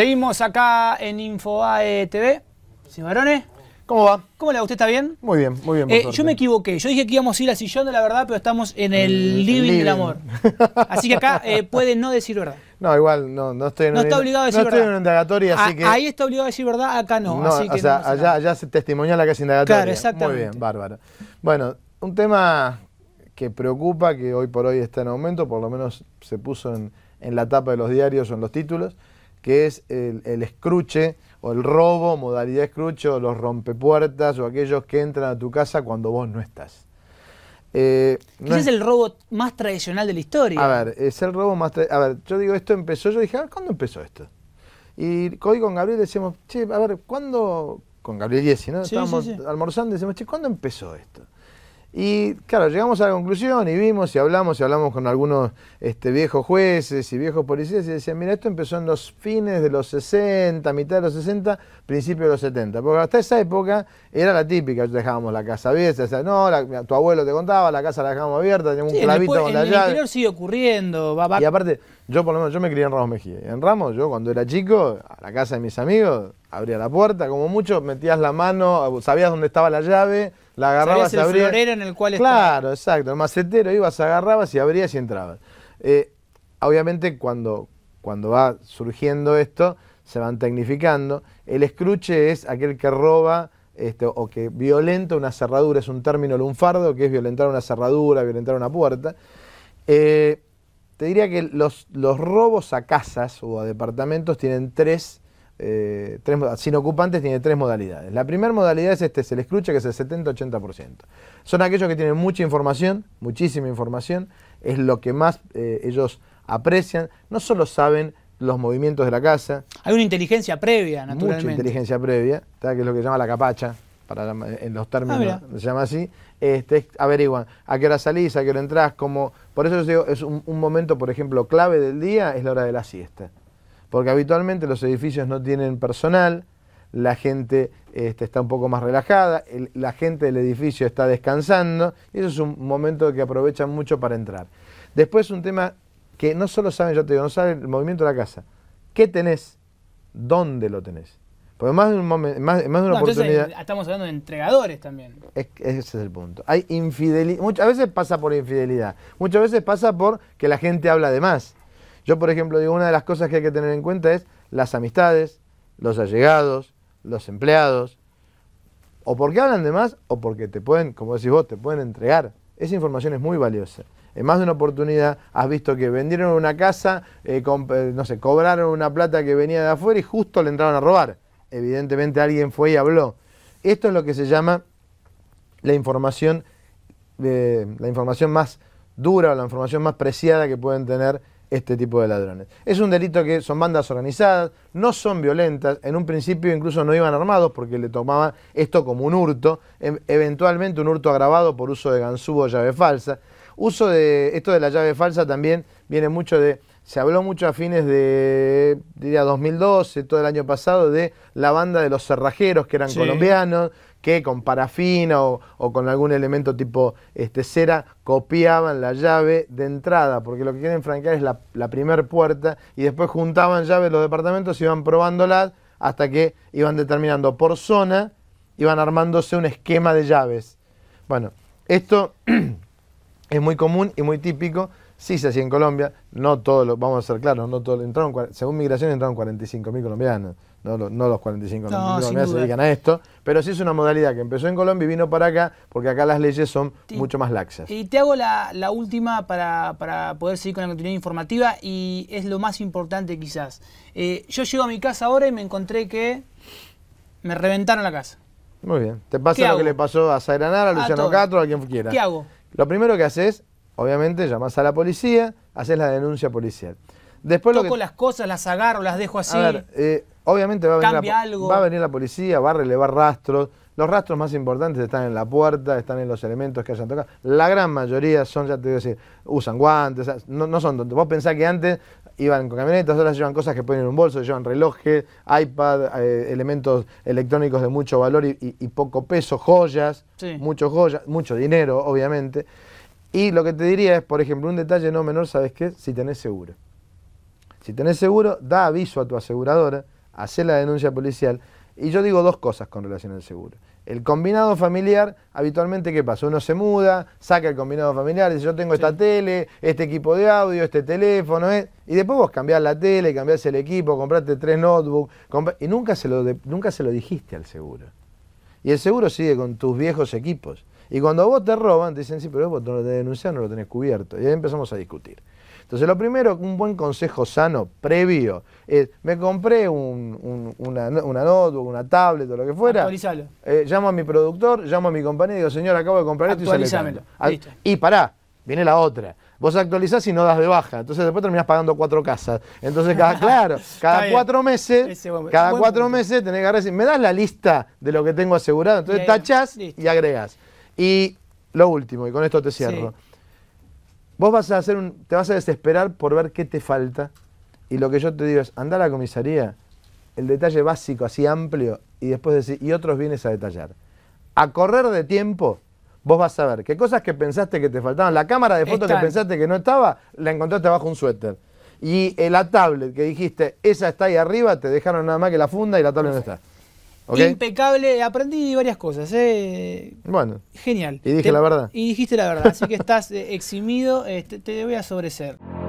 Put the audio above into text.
Seguimos acá en InfoAE TV. Señor ¿Cómo va? ¿Cómo le va? ¿Usted está bien? Muy bien, muy bien. Eh, yo me equivoqué. Yo dije que íbamos a ir al sillón de la verdad, pero estamos en el, mm, living, del amor. Así que acá eh, puede no decir verdad. No, igual, no, no estoy en No está obligado a decir verdad. estoy en una indagatoria, ah, así que. Ahí está obligado a decir verdad, acá no. o sea, allá, se testimonial, la es indagatoria. Claro, exacto. Muy bien, bárbaro. Bueno, un tema que preocupa, que hoy por hoy está en aumento, por lo menos se puso en, en la tapa de los diarios o en los títulos que es el, el escruche o el robo, modalidad escruche, o los rompepuertas, o aquellos que entran a tu casa cuando vos no estás. Eh, es, el robo más tradicional de la historia. A ver, es el robo más A ver, yo digo, esto empezó, yo dije, a ah, ¿cuándo empezó esto? Y hoy con Gabriel decimos, che, a ver, ¿cuándo? Con Gabriel 10 ¿no? Estábamos almorzando y decimos, che, ¿cuándo empezó esto? Y claro, llegamos a la conclusión y vimos y hablamos y hablamos con algunos este, viejos jueces y viejos policías y decían, mira, esto empezó en los fines de los 60, mitad de los 60, principios de los 70. Porque hasta esa época era la típica, dejábamos la casa abierta, o no, tu abuelo te contaba, la casa la dejábamos abierta, teníamos un clavito con la llave. el interior sigue ocurriendo. Va, Y aparte, yo por lo menos, yo me crié en Ramos Mejía. En Ramos, yo cuando era chico, a la casa de mis amigos, abría la puerta, como mucho, metías la mano, sabías dónde estaba la llave la agarrabas, el florero en el cual Claro, exacto. El macetero ibas, agarrabas y abrías y entrabas. Eh, obviamente cuando, cuando va surgiendo esto, se van tecnificando. El escruche es aquel que roba este, o que violenta una cerradura, es un término lunfardo que es violentar una cerradura, violentar una puerta. Eh, te diría que los, los robos a casas o a departamentos tienen tres eh, sin ocupantes tiene tres modalidades. La primera modalidad es este, se le escucha que es el 70-80%. Son aquellos que tienen mucha información, muchísima información, es lo que más eh, ellos aprecian, no solo saben los movimientos de la casa. Hay una inteligencia previa, naturalmente. Mucha inteligencia previa, que es lo que se llama la capacha, para en los términos, ah, se llama así. Este, averiguan a qué hora salís, a qué hora entrás, como Por eso yo digo, es un momento, por ejemplo, clave del día, es la hora de la siesta porque habitualmente los edificios no tienen personal, la gente este, está un poco más relajada, la gente del edificio está descansando, y eso es un momento que aprovechan mucho para entrar. Después un tema que no solo saben, yo te digo, no saben el movimiento de la casa, qué tenés, dónde lo tenés. Porque más de, un más, una oportunidad... Eh, estamos hablando de entregadores también. ese es el punto. Hay infidelidad. Muchas veces pasa por infidelidad. Muchas veces pasa por que la gente habla de más. Yo, por ejemplo, digo, una de las cosas que hay que tener en cuenta es las amistades, los allegados, los empleados. O porque hablan de más o porque te pueden, como decís vos, te pueden entregar. Esa información es muy valiosa. En más de una oportunidad has visto que vendieron una casa, eh, eh, no sé, cobraron una plata que venía de afuera y justo le entraron a robar. Evidentemente alguien fue y habló. Esto es lo que se llama la información, eh, la información más dura o la información más preciada que pueden tener este tipo de ladrones. Es un delito que son bandas organizadas, no son violentas, en un principio incluso no iban armados porque le tomaban esto como un hurto, e, eventualmente un hurto agravado por uso de ganzúo o llave falsa. Uso de esto de la llave falsa también viene mucho de, se habló mucho a fines de, diría, 2012, todo el año pasado, de la banda de los cerrajeros que eran colombianos, que con parafina o, con algún elemento tipo este, cera copiaban la llave de entrada, porque lo que quieren franquear es la, primera primer puerta y después juntaban llaves los departamentos y iban probándolas hasta que iban determinando por zona, iban armándose un esquema de llaves. Bueno, esto es muy común y muy típico. Sí se hacía en Colombia, no todos, los, vamos a ser claros, no todos, entraron, según migración entraron 45.000 colombianos, no, los 45.000 no, colombianos se dedican a esto, pero sí es una modalidad que empezó en Colombia y vino para acá, porque acá las leyes son mucho más laxas. Y te hago la, última para, poder seguir con la continuidad informativa y es lo más importante quizás. Eh, yo llego a mi casa ahora y me encontré que me reventaron la casa. Muy bien, te pasa lo que le pasó a Zaira a Luciano a quien quiera. ¿Qué hago? Lo primero que haces, obviamente, llamás a la policía, haces la denuncia policial. Después lo que... las cosas, las agarro, las dejo así. Eh, obviamente va a, venir va a venir la policía, va a relevar rastros, los rastros más importantes están en la puerta, están en los elementos que hayan tocado. La gran mayoría son, ya te digo decir, usan guantes, no, son tontos. Vos pensás que antes iban con camionetas, ahora llevan cosas que ponen en un bolso, llevan relojes, iPad, eh, elementos electrónicos de mucho valor y, poco peso, joyas, mucho joyas, mucho dinero, obviamente. Y lo que te diría es, por ejemplo, un detalle no menor, ¿sabes qué? Si tenés seguro. Si tenés seguro, da aviso a tu aseguradora, hace la denuncia policial y yo digo dos cosas con relación al seguro. El combinado familiar, habitualmente, ¿qué pasa? Uno se muda, saca el combinado familiar, dice yo tengo esta tele, este equipo de audio, este teléfono, eh". y después vos cambiás la tele, cambiás el equipo, compraste tres notebooks, y nunca se, lo nunca se lo dijiste al seguro. Y el seguro sigue con tus viejos equipos. Y cuando vos te roban, te dicen, sí, pero vos no lo tenés denunciado, no lo tenés cubierto. Y ahí empezamos a discutir. Entonces, lo primero, un buen consejo sano previo es, me compré una, notebook, una tablet o lo que fuera. Actualizalo. Eh, llamo a mi productor, llamo a mi compañero y digo, señor, acabo de comprar esto y se Y pará, viene la otra. Vos actualizás y no das de baja. Entonces después terminás pagando cuatro casas. Entonces, cada, claro, cada cuatro meses, cada cuatro meses tenés que agarrar me das la lista de lo que tengo asegurado. Entonces tachás y agregás. Y lo último, y con esto te cierro. Vos vas a hacer un, te vas a desesperar por ver qué te falta. Y lo que yo te digo es, anda a la comisaría, el detalle básico, así amplio, y después decir, y otros vienes a detallar. A correr de tiempo, vos vas a ver qué cosas que pensaste que te faltaban. La cámara de fotos que pensaste que no estaba, la encontraste bajo un suéter. Y la tablet que dijiste, esa está ahí arriba, te dejaron nada más que la funda y la tablet no está. Impecable, aprendí varias cosas. ¿eh? Bueno. Genial. Y dije la verdad. Y dijiste la verdad, así que estás eh, eximido, te, este, te voy a sobreser.